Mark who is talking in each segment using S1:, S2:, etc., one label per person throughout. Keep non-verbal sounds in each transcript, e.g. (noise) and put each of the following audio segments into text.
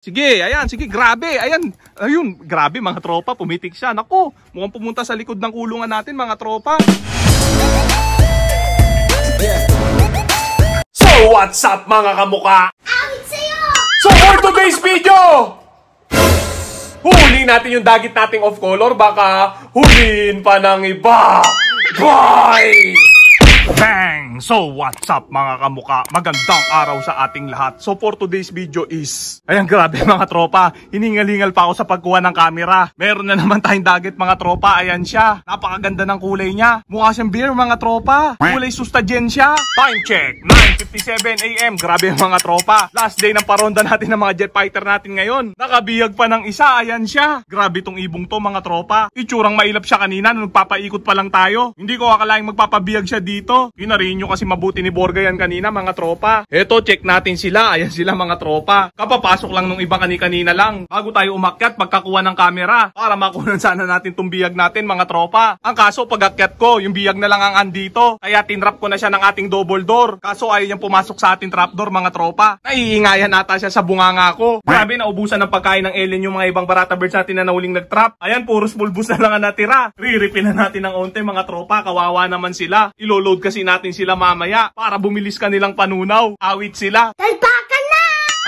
S1: Sige, ayan, sige, grabe, ayan, ayun, grabe mga tropa, pumitik siya. Naku, mukhang pumunta sa likod ng kulungan natin mga tropa. So, what's up mga kamukha? Awit sa'yo! So, for today's video, huli natin yung dagit nating off-color, baka huliin pa ng iba. Bye! Bang! So what's up mga kamuka? Magandang araw sa ating lahat. So for today's video is, ayan grabe (laughs) mga tropa, hiningalingal pa ako sa pagkuha ng camera. Meron na naman tayong dagat mga tropa, ayan siya. Napakaganda ng kulay niya. Mukha siyang beer mga tropa. Kulay sustadyen siya. Time check, 9.57am. Grabe (laughs) mga tropa. Last day ng paronda natin ng mga jet fighter natin ngayon. Nakabiyag pa ng isa, ayan siya. Grabe tong ibong to mga tropa. Itsurang mailap siya kanina nung nagpapaikot pa lang tayo. Hindi ko akalaing magpapabiyag siya dito no? Pinarin nyo kasi mabuti ni Borga yan kanina mga tropa. Eto, check natin sila. Ayan sila mga tropa. Kapapasok lang nung iba kani-kanina lang. Bago tayo umakyat, pagkakuha ng camera. Para makunan (laughs) sana natin tong biyag natin mga tropa. Ang kaso, pagakyat ko, yung biyag na lang ang andito. Kaya tinrap ko na siya ng ating double door. Kaso ayaw niyang pumasok sa ating trapdoor mga tropa. Naiingayan ata siya sa bunganga ko. Grabe, naubusan ng pagkain ng alien yung mga ibang barata birds natin na nauling nagtrap. Ayan, puro small boost na lang ang natira. Riripin na natin ng onte mga tropa. Kawawa naman sila. Iloload kasi natin sila mamaya para bumilis kanilang panunaw. Awit sila. Kay pa!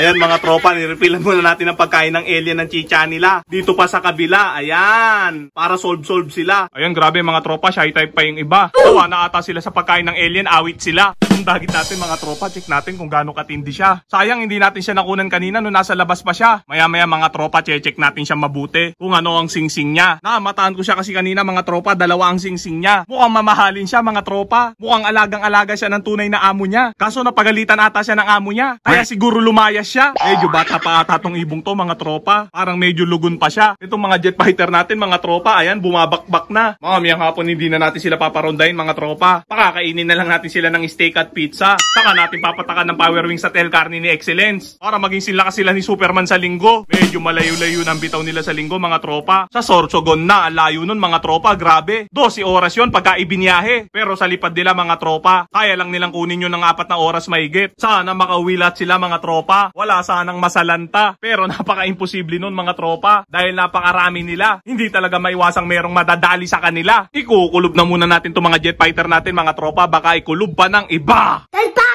S1: Ayan mga tropa, nirefillan muna natin ang pagkain ng alien ng chicha nila. Dito pa sa kabila, ayan. Para solve-solve sila. Ayan, grabe mga tropa, shy type pa yung iba. Tawa na ata sila sa pagkain ng alien, awit sila yung dagit natin mga tropa, check natin kung gaano katindi siya. Sayang hindi natin siya nakunan kanina no nasa labas pa siya. Maya-maya mga tropa, check natin siya mabuti kung ano ang singsing niya. Namataan ko siya kasi kanina mga tropa, dalawa ang singsing niya. Mukhang mamahalin siya mga tropa. Mukhang alagang-alaga siya ng tunay na amo niya. Kaso napagalitan ata siya ng amo niya. Kaya siguro lumaya siya. Medyo bata pa ata tong ibong to mga tropa. Parang medyo lugon pa siya. Itong mga jet fighter natin mga tropa, ayan bumabakbak na. Mamayang hapon hindi na natin sila paparondahin mga tropa. Pakakainin na lang natin sila ng steak at pizza. Saka natin papatakan ng power wings at El ni Excellence. Para maging sila ka sila ni Superman sa linggo. Medyo malayo-layo ng bitaw nila sa linggo mga tropa. Sa Sorsogon na, layo nun mga tropa, grabe. 12 oras yon pagka ibinyahe. Pero sa lipad nila mga tropa, kaya lang nilang kunin yun ng apat na oras maigit. Sana makawilat sila mga tropa. Wala sanang masalanta. Pero (laughs) napaka-imposible nun mga tropa dahil napakarami nila. Hindi talaga maiwasang merong madadali sa kanila. Ikukulob na muna natin itong mga jet fighter natin mga tropa. Baka ikulob pa ng iba. Talpa!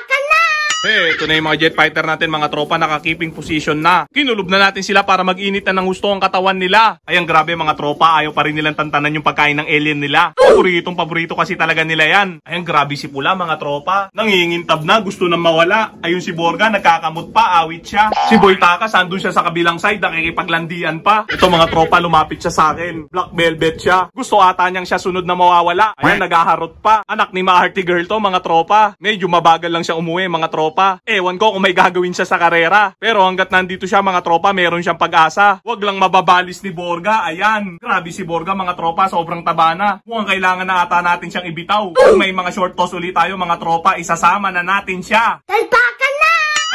S1: Eh, ito na yung mga jet fighter natin, mga tropa, nakakeeping position na. Kinulob na natin sila para mag-init na ng gusto ang katawan nila. Ayan, grabe mga tropa, ayaw pa rin nilang tantanan yung pagkain ng alien nila. Paboritong paborito kasi talaga nila yan. Ayan, grabe si Pula, mga tropa. Nangingintab na, gusto nang mawala. Ayun si Borga, nagkakamot pa, awit siya. Si Boytaka, Takas, andun siya sa kabilang side, nakikipaglandian pa. Ito mga tropa, lumapit siya sa akin. Black velvet siya. Gusto ata niyang siya sunod na mawawala. Ayan, nagaharot pa. Anak ni Maharty Girl to, mga tropa. Medyo mabagal lang siya umuwi, mga tropa tropa. Ewan ko kung may gagawin siya sa karera. Pero hanggat nandito siya mga tropa, meron siyang pag-asa. Huwag lang mababalis ni Borga. Ayan. Grabe si Borga mga tropa, sobrang taba na. Mukhang kailangan na ata natin siyang ibitaw. Kung may mga short toss ulit tayo mga tropa, isasama na natin siya. Talpaka!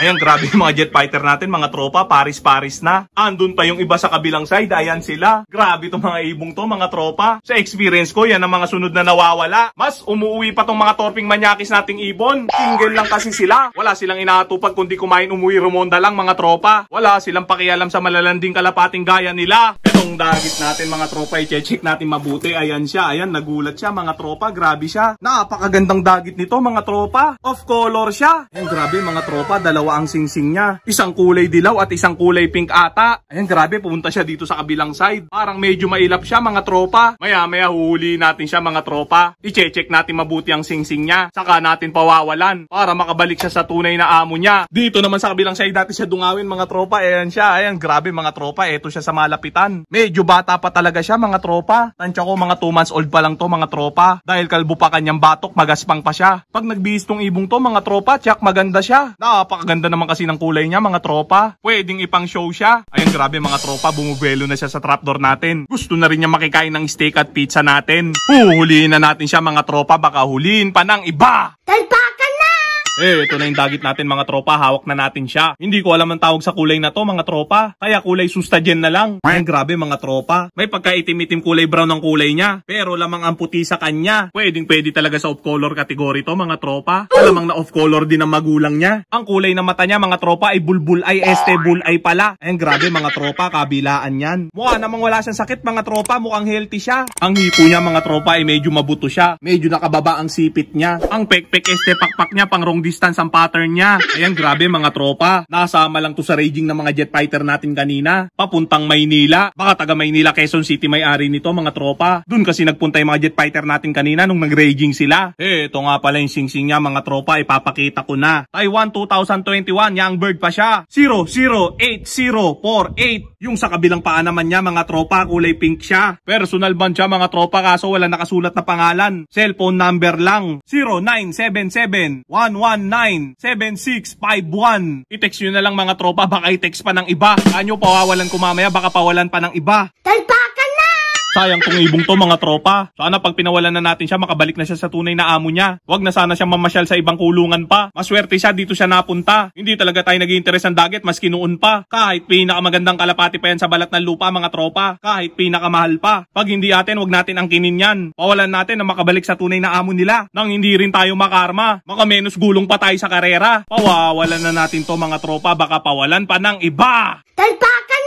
S1: Ayan, grabe yung mga jet fighter natin, mga tropa, paris-paris na. Andun pa yung iba sa kabilang side, ayan sila. Grabe tong mga ibong to, mga tropa. Sa experience ko, yan ang mga sunod na nawawala. Mas umuwi pa tong mga torping manyakis nating ibon. Single lang kasi sila. Wala silang inaatupag kundi kumain umuwi rumonda lang mga tropa. Wala silang pakialam sa malalanding kalapating gaya nila. Itong dagit natin mga tropa, i-check natin mabuti. Ayan siya, ayan, nagulat siya mga tropa, grabe siya. Napakagandang dagit nito mga tropa. Off color siya. Ayan, grabe mga tropa, dalawa dalawa ang singsing niya. Isang kulay dilaw at isang kulay pink ata. Ayan, grabe, pumunta siya dito sa kabilang side. Parang medyo mailap siya mga tropa. Maya-maya huhuli natin siya mga tropa. I-check natin mabuti ang singsing niya. Saka natin pawawalan para makabalik siya sa tunay na amo niya. Dito naman sa kabilang side dati siya dungawin mga tropa. Ayan siya, ayan, grabe mga tropa. Ito siya sa malapitan. Medyo bata pa talaga siya mga tropa. Tansya ko mga 2 months old pa lang to mga tropa. Dahil kalbo pa kanyang batok, magaspang pa siya. Pag nagbihis tong ibong to mga tropa, tsak maganda siya. Napakaganda ganda naman kasi ng kulay niya mga tropa. Pwedeng ipang show siya. Ayun grabe mga tropa, bumubelo na siya sa trapdoor natin. Gusto na rin niya makikain ng steak at pizza natin. Huhulihin na natin siya mga tropa, baka hulihin pa ng iba. Talpak! Eh, ito na yung dagit natin mga tropa, hawak na natin siya. Hindi ko alam ang tawag sa kulay na to mga tropa, kaya kulay sustagen na lang. Ay, grabe mga tropa, may pagkaitim-itim kulay brown ang kulay niya, pero lamang ang puti sa kanya. Pwedeng pwede talaga sa off-color category to mga tropa. Alamang na off-color din ang magulang niya. Ang kulay na mata niya mga tropa ay bulbul ay este bull ay pala. Ay, grabe mga tropa, kabilaan yan. Mukha namang wala siyang sakit mga tropa, mukhang healthy siya. Ang hipo niya mga tropa ay medyo mabuto siya, medyo nakababa ang sipit niya. Ang pekpek este pakpak niya pang wrong distance ang pattern niya. Ayan, grabe mga tropa. Nasama lang to sa raging ng mga jet fighter natin kanina. Papuntang Maynila. Baka taga Maynila, Quezon City may-ari nito mga tropa. Doon kasi nagpunta yung mga jet fighter natin kanina nung nag-raging sila. Eh, ito nga pala yung singsing niya mga tropa. Ipapakita ko na. Taiwan 2021, young bird pa siya. 008048. Yung sa kabilang paa naman niya mga tropa, kulay pink siya. Personal ban siya mga tropa kaso wala nakasulat na pangalan. Cellphone number lang. 0977 0917-7651. I-text nyo na lang mga tropa, baka i-text pa ng iba. Anyo, pawawalan ko mamaya, baka pawalan pa ng iba. Talpak! Sayang tong ibong to mga tropa. Sana pag pinawalan na natin siya, makabalik na siya sa tunay na amo niya. Huwag na sana siyang mamasyal sa ibang kulungan pa. Maswerte siya, dito siya napunta. Hindi talaga tayo nag interes ng dagat, maski noon pa. Kahit pinakamagandang kalapati pa yan sa balat ng lupa mga tropa. Kahit pinakamahal pa. Pag hindi atin, huwag natin ang kinin yan. Pawalan natin na makabalik sa tunay na amo nila. Nang hindi rin tayo makarma. Makamenos gulong pa tayo sa karera. Pawawalan na natin to mga tropa, baka pawalan pa ng iba. Talpakan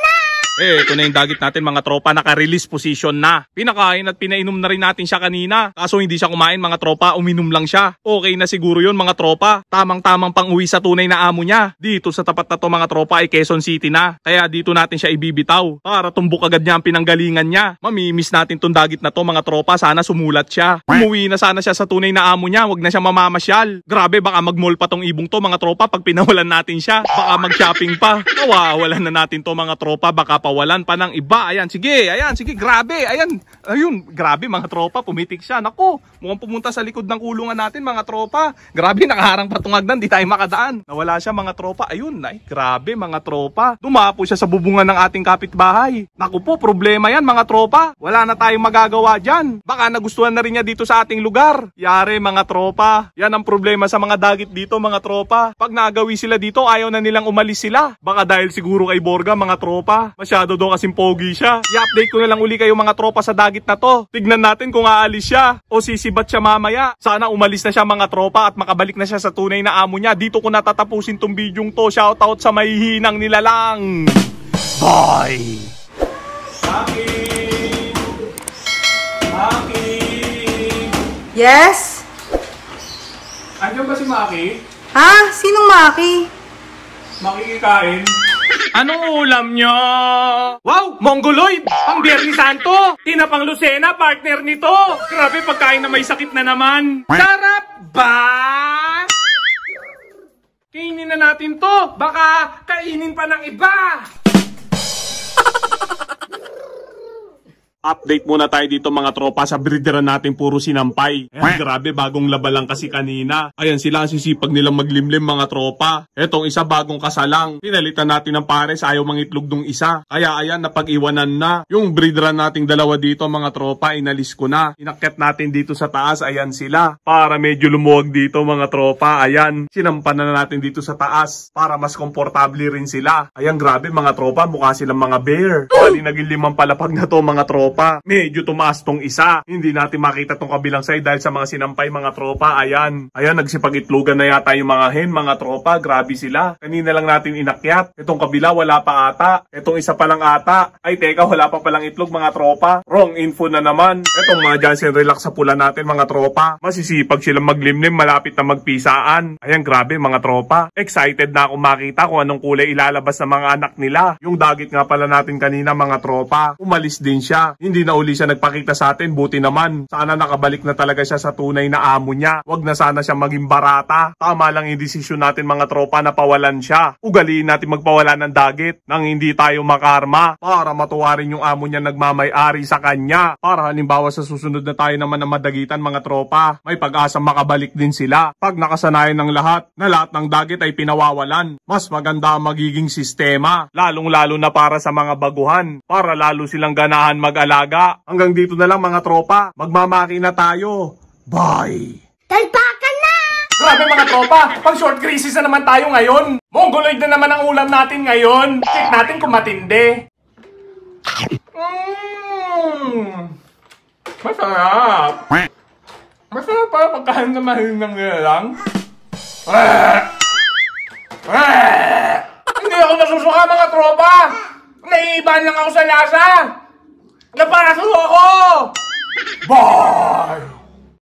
S1: eh, ito na yung dagit natin mga tropa, naka-release position na. Pinakain at pinainom na rin natin siya kanina. Kaso hindi siya kumain mga tropa, uminom lang siya. Okay na siguro yun mga tropa. Tamang-tamang pang uwi sa tunay na amo niya. Dito sa tapat na to mga tropa ay Quezon City na. Kaya dito natin siya ibibitaw para tumbok agad niya ang pinanggalingan niya. Mamimiss natin tong dagit na to mga tropa, sana sumulat siya. Umuwi na sana siya sa tunay na amo niya, wag na siya mamamasyal. Grabe, baka mag-mall pa tong ibong to mga tropa pag pinawalan natin siya. Baka mag-shopping pa. Nawawalan na natin to mga tropa, baka papawalan pa ng iba. Ayan, sige, ayan, sige, grabe. Ayan, ayun, grabe mga tropa, pumitik siya. Naku, mukhang pumunta sa likod ng kulungan natin mga tropa. Grabe, (laughs) nakaharang patungag nan, di tayo makadaan. Nawala siya mga tropa. Ayun, ay, grabe mga tropa. Dumapo siya sa bubungan ng ating kapitbahay. Naku po, problema yan mga tropa. Wala na tayong magagawa dyan. Baka nagustuhan na rin niya dito sa ating lugar. Yare mga tropa, yan ang problema sa mga dagit dito mga tropa. Pag nagawi sila dito, ayaw na nilang umalis sila. Baka dahil siguro kay Borga mga tropa. Masyadong Masyado daw kasing pogi siya. I-update ko na lang uli kayo mga tropa sa dagit na to. Tignan natin kung aalis siya o sisibat siya mamaya. Sana umalis na siya mga tropa at makabalik na siya sa tunay na amo niya. Dito ko natatapusin tong bidyong to. Shoutout sa mahihinang nilalang. Bye! Maki! Maki! Yes? Andiyan ba si Maki? Ha? Sinong Maki? Makikikain? Ano ulam nyo? Wow! Mongoloid! Pang Biyerni Santo! Tinapang Lucena, partner nito! Grabe, pagkain na may sakit na naman! Sarap ba? Kainin na natin to! Baka kainin pa ng iba! Update muna tayo dito mga tropa sa breeder natin puro sinampay. Ayan, eh. grabe bagong laba lang kasi kanina. Ayan sila ang sisipag nilang maglimlim mga tropa. Etong isa bagong kasalang. Pinalitan natin ng pares ayaw mangitlog dong isa. Kaya ayan napag-iwanan na. Yung breeder nating dalawa dito mga tropa inalis ko na. Inakyat natin dito sa taas ayan sila. Para medyo lumuwag dito mga tropa. Ayan sinampan na natin dito sa taas. Para mas komportable rin sila. Ayan grabe mga tropa mukha silang mga bear. Pali naging limang palapag na to mga tropa tropa. Medyo tumaas tong isa. Hindi natin makita tong kabilang side dahil sa mga sinampay mga tropa. Ayan. Ayan, nagsipag-itlogan na yata yung mga hen, mga tropa. Grabe sila. Kanina lang natin inakyat. Itong kabila, wala pa ata. Itong isa pa lang ata. Ay, teka, wala pa palang itlog mga tropa. Wrong info na naman. Itong mga Johnson, relax sa pula natin mga tropa. Masisipag silang maglimlim, malapit na magpisaan. Ayan, grabe mga tropa. Excited na ako makita kung anong kulay ilalabas ng mga anak nila. Yung dagit nga pala natin kanina mga tropa. Umalis din siya. Hindi na uli siya nagpakita sa atin, buti naman. Sana nakabalik na talaga siya sa tunay na amo niya. Huwag na sana siya maging barata. Tama lang yung desisyon natin mga tropa na pawalan siya. Ugaliin natin magpawala ng dagit nang hindi tayo makarma para matuwa rin yung amo niya nagmamay-ari sa kanya. Para halimbawa sa susunod na tayo naman na madagitan mga tropa, may pag-asa makabalik din sila. Pag nakasanayan ng lahat na lahat ng dagit ay pinawawalan, mas maganda magiging sistema. Lalong-lalo na para sa mga baguhan, para lalo silang ganahan mag-alala alaga. Hanggang dito na lang mga tropa. Magmamaki na tayo. Bye! Talpakan na! Grabe mga tropa! Pang short crisis na naman tayo ngayon. Mongoloid na naman ang ulam natin ngayon. Check natin kung matindi. Mmm! Masarap! Masarap pa pagkain na mahinang nilalang. Hindi ako nasusuka mga tropa! Naiiban lang ako sa lasa! Napasulo ako! Bye!